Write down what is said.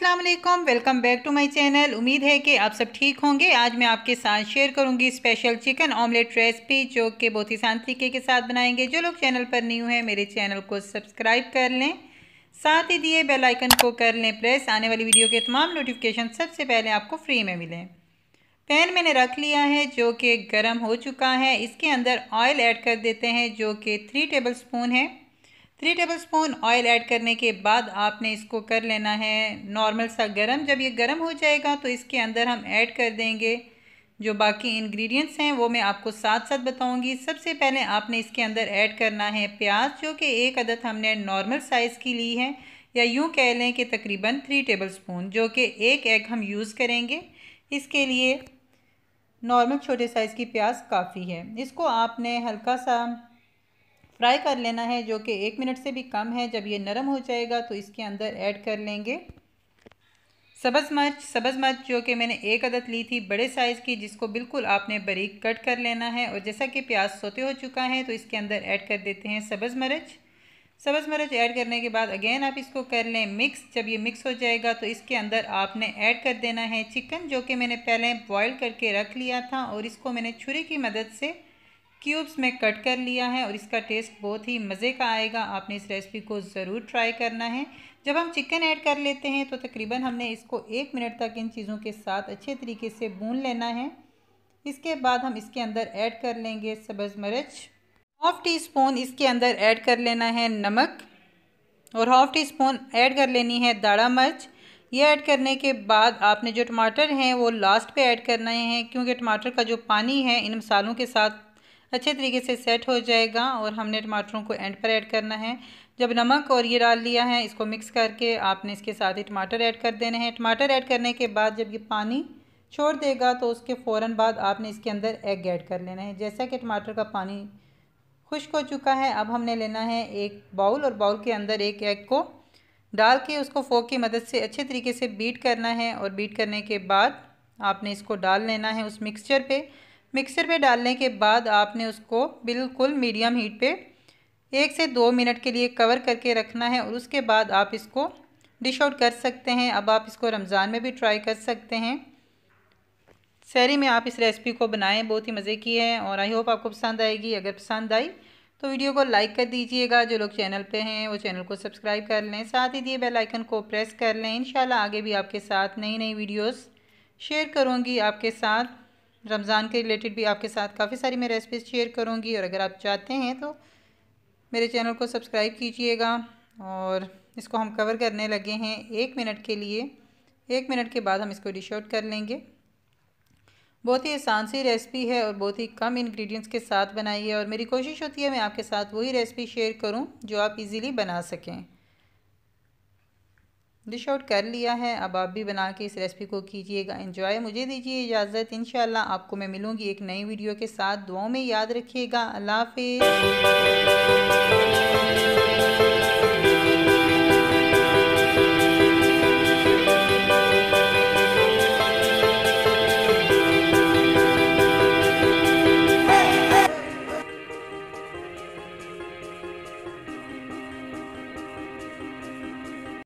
अस्सलाम वालेकुम welcome back to my channel उम्मीद है कि आप सब ठीक होंगे आज मैं आपके साथ शेयर करूंगी स्पेशल चिकन ऑमलेट रेसिपी जो कि बहुत ही आसान तरीके के साथ बनाएंगे जो लोग चैनल पर न्यू हैं मेरे चैनल को सब्सक्राइब कर लें साथ ही दिए बेल आइकन को कर लें प्रेस आने वाली वीडियो के तमाम नोटिफिकेशन सबसे पहले आपको फ्री में मिलें पैन मैंने रख लिया है जो कि गर्म हो चुका है इसके अंदर ऑयल ऐड कर देते हैं जो कि थ्री टेबल स्पून है थ्री टेबलस्पून ऑयल ऐड करने के बाद आपने इसको कर लेना है नॉर्मल सा गरम जब ये गरम हो जाएगा तो इसके अंदर हम ऐड कर देंगे जो बाकी इंग्रेडिएंट्स हैं वो मैं आपको साथ साथ बताऊंगी सबसे पहले आपने इसके अंदर ऐड करना है प्याज जो कि एक अदद हमने नॉर्मल साइज़ की ली है या यूँ कह लें कि तकरीबन थ्री स्पून जो कि एक एग हम यूज़ करेंगे इसके लिए नॉर्मल छोटे साइज़ की प्याज काफ़ी है इसको आपने हल्का सा फ्राई कर लेना है जो कि एक मिनट से भी कम है जब ये नरम हो जाएगा तो इसके अंदर ऐड कर लेंगे सब्ज़ मर्च सब्ज़ मर्च जो कि मैंने एक अदद ली थी बड़े साइज़ की जिसको बिल्कुल आपने बरीक कट कर लेना है और जैसा कि प्याज सोते हो चुका है तो इसके अंदर ऐड कर देते हैं सब्ज़ मर्च सब्ज़ मर्च ऐड करने के बाद अगेन आप इसको कर लें मिक्स जब ये मिक्स हो जाएगा तो इसके अंदर आपने ऐड कर देना है चिकन जो कि मैंने पहले बॉयल करके रख लिया था और इसको मैंने छुरी की मदद से क्यूब्स में कट कर लिया है और इसका टेस्ट बहुत ही मज़े का आएगा आपने इस रेसिपी को ज़रूर ट्राई करना है जब हम चिकन ऐड कर लेते हैं तो तकरीबन हमने इसको एक मिनट तक इन चीज़ों के साथ अच्छे तरीके से भून लेना है इसके बाद हम इसके अंदर ऐड कर लेंगे सब्ज़ मिर्च हाफ़ टी स्पून इसके अंदर ऐड कर लेना है नमक और हाफ़ टी स्पून ऐड कर लेनी है दाड़ा मिर्च ये ऐड करने के बाद आपने जो टमाटर हैं वो लास्ट पे ऐड करना है क्योंकि टमाटर का जो पानी है इन मसालों के साथ अच्छे तरीके से सेट हो जाएगा और हमने टमाटरों को एंड पर ऐड करना है जब नमक और ये डाल लिया है इसको मिक्स करके आपने इसके साथ ही टमाटर ऐड कर देने हैं टमाटर ऐड करने के बाद जब ये पानी छोड़ देगा तो उसके फ़ौर बाद आपने इसके अंदर एग ऐड कर लेना है जैसा कि टमाटर का पानी खुश्क हो चुका है अब हमने लेना है एक बाउल और बाउल के अंदर एक एग को डाल के उसको फोक की मदद से अच्छे तरीके से बीट करना है और बीट करने के बाद आपने इसको डाल लेना है उस मिक्सचर पे मिक्सर में डालने के बाद आपने उसको बिल्कुल मीडियम हीट पे एक से दो मिनट के लिए कवर करके रखना है और उसके बाद आप इसको डिश आउट कर सकते हैं अब आप इसको रमज़ान में भी ट्राई कर सकते हैं सैरी में आप इस रेसिपी को बनाएं बहुत ही मज़े की है और आई होप आपको पसंद आएगी अगर पसंद आई तो वीडियो को लाइक कर दीजिएगा जो लोग चैनल पे हैं वो चैनल को सब्सक्राइब कर लें साथ ही दिए बेल आइकन को प्रेस कर लें इंशाल्लाह आगे भी आपके साथ नई नई वीडियोस शेयर करूँगी आपके साथ रमज़ान के रिलेटेड भी आपके साथ काफ़ी सारी मैं रेसिपीज़ शेयर करूँगी और अगर आप चाहते हैं तो मेरे चैनल को सब्सक्राइब कीजिएगा और इसको हम कवर करने लगे हैं एक मिनट के लिए एक मिनट के बाद हम इसको डिश आउट कर लेंगे बहुत ही आसान सी रेसिपी है और बहुत ही कम इंग्रेडिएंट्स के साथ बनाई है और मेरी कोशिश होती है मैं आपके साथ वही रेसिपी शेयर करूं जो आप इजीली बना सकें डिश आउट कर लिया है अब आप भी बना के इस रेसिपी को कीजिएगा इन्जॉय मुझे दीजिए इजाज़त इन आपको मैं मिलूंगी एक नई वीडियो के साथ दुआओं में याद रखिएगा अल्लाह हाफि